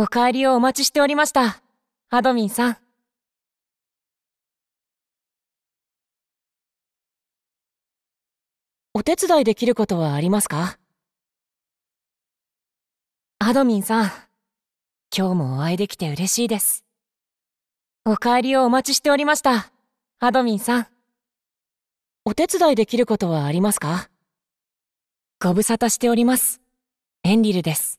お帰りをお待ちしておりました。アドミンさん。お手伝いできることはありますかアドミンさん、今日もお会いできて嬉しいです。お帰りをお待ちしておりました。アドミンさん。お手伝いできることはありますかご無沙汰しております。エンリルです。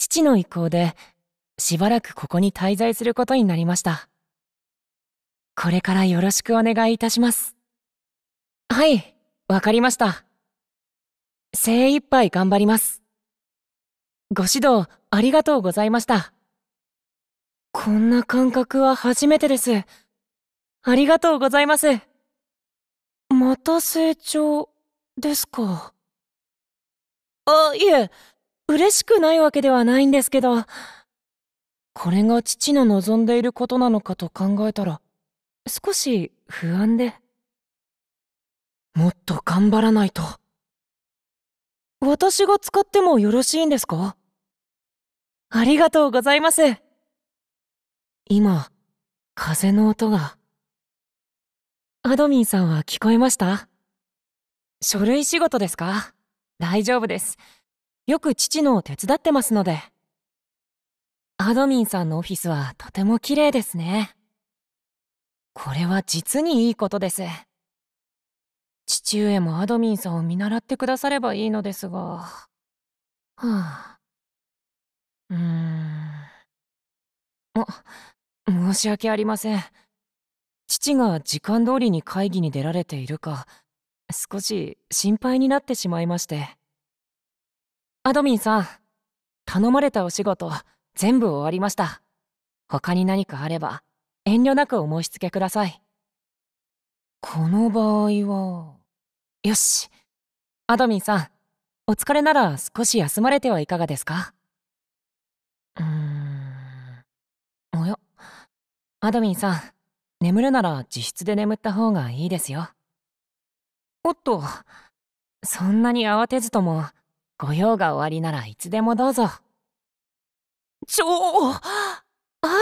父の意向でしばらくここに滞在することになりましたこれからよろしくお願いいたしますはいわかりました精一杯頑張りますご指導ありがとうございましたこんな感覚は初めてですありがとうございますまた成長ですかあいえ嬉しくないわけではないんですけど、これが父の望んでいることなのかと考えたら、少し不安で。もっと頑張らないと。私が使ってもよろしいんですかありがとうございます。今、風の音が。アドミンさんは聞こえました書類仕事ですか大丈夫です。よく父のを手伝ってますので。アドミンさんのオフィスはとても綺麗ですね。これは実にいいことです。父上もアドミンさんを見習ってくださればいいのですが。はあ。うーん。あ、申し訳ありません。父が時間通りに会議に出られているか、少し心配になってしまいまして。アドミンさん、頼まれたお仕事、全部終わりました。他に何かあれば、遠慮なくお申し付けください。この場合は、よし。アドミンさん、お疲れなら少し休まれてはいかがですかうーん。おや、アドミンさん、眠るなら自室で眠った方がいいですよ。おっと、そんなに慌てずとも、ご用が終わりならいつでもどうぞ。ちょア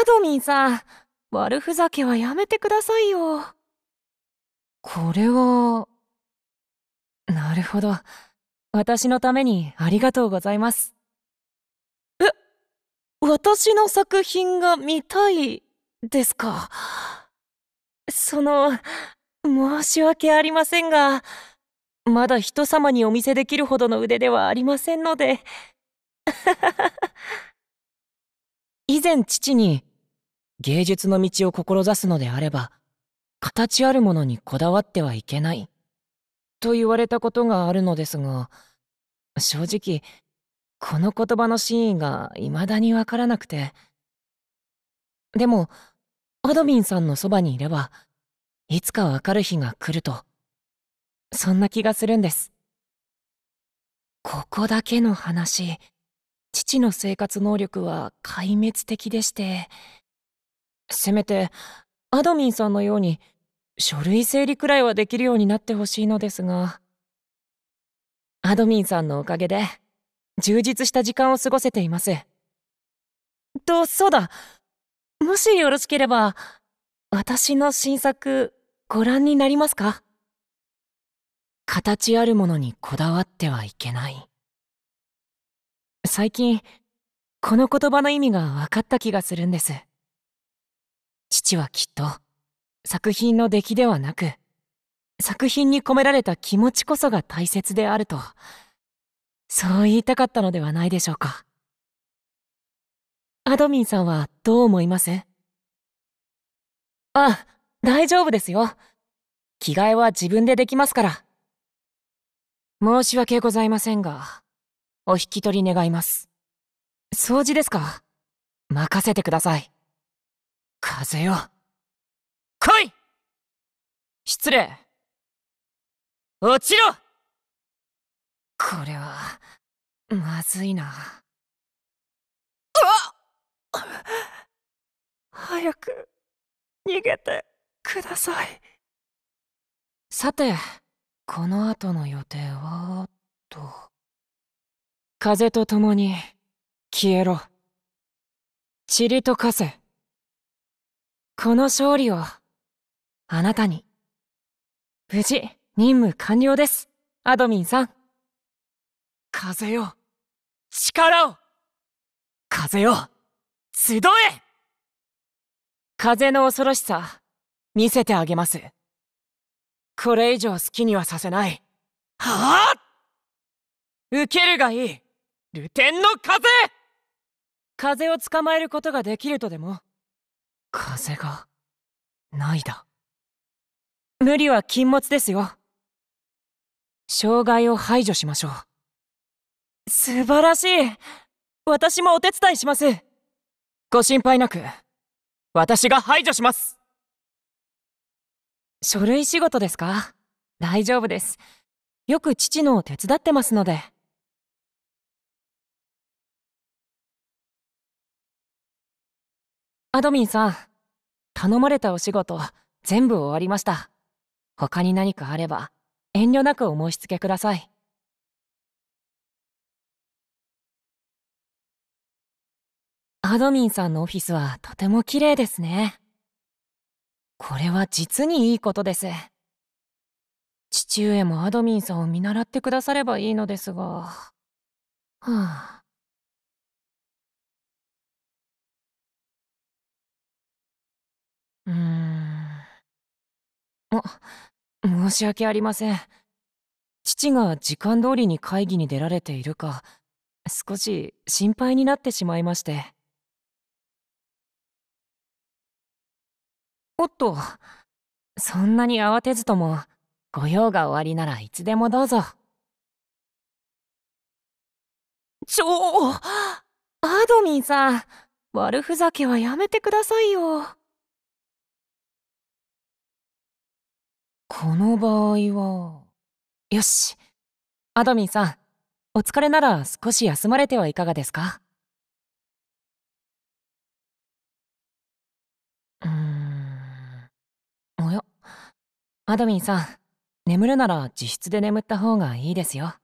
ドミンさん、悪ふざけはやめてくださいよ。これは、なるほど。私のためにありがとうございます。え、私の作品が見たいですか。その、申し訳ありませんが、まだ人様にお見せできるほどの腕ではありませんので。以前父に、芸術の道を志すのであれば、形あるものにこだわってはいけない、と言われたことがあるのですが、正直、この言葉の真意が未だにわからなくて。でも、アドミンさんのそばにいれば、いつかわかる日が来るとそんな気がするんです。ここだけの話、父の生活能力は壊滅的でして、せめて、アドミンさんのように、書類整理くらいはできるようになってほしいのですが、アドミンさんのおかげで、充実した時間を過ごせています。と、そうだ。もしよろしければ、私の新作、ご覧になりますか形あるものにこだわってはいけない最近この言葉の意味が分かった気がするんです父はきっと作品の出来ではなく作品に込められた気持ちこそが大切であるとそう言いたかったのではないでしょうかアドミンさんはどう思いますあ大丈夫ですよ着替えは自分でできますから申し訳ございませんが、お引き取り願います。掃除ですか任せてください。風よ。来い失礼落ちろこれは、まずいな。うわ早く、逃げてください。さて、この後の予定はと風と共に消えろ塵と化せこの勝利をあなたに無事任務完了ですアドミンさん風よ力を風よ集え風の恐ろしさ見せてあげます。これ以上好きにはさせないはあ受けるがいい流ンの風風を捕まえることができるとでも風がないだ無理は禁物ですよ障害を排除しましょう素晴らしい私もお手伝いしますご心配なく私が排除します書類仕事ですか大丈夫です。よく父のを手伝ってますので。アドミンさん、頼まれたお仕事、全部終わりました。他に何かあれば、遠慮なくお申し付けください。アドミンさんのオフィスはとても綺麗ですね。これは実にいいことです父上もアドミンさんを見習ってくださればいいのですがはあうんあ申し訳ありません父が時間通りに会議に出られているか少し心配になってしまいましておっとそんなに慌てずともご用が終わりならいつでもどうぞちょアドミンさん悪ふざけはやめてくださいよこの場合はよしアドミンさんお疲れなら少し休まれてはいかがですかアドミンさん、眠るなら自室で眠った方がいいですよ。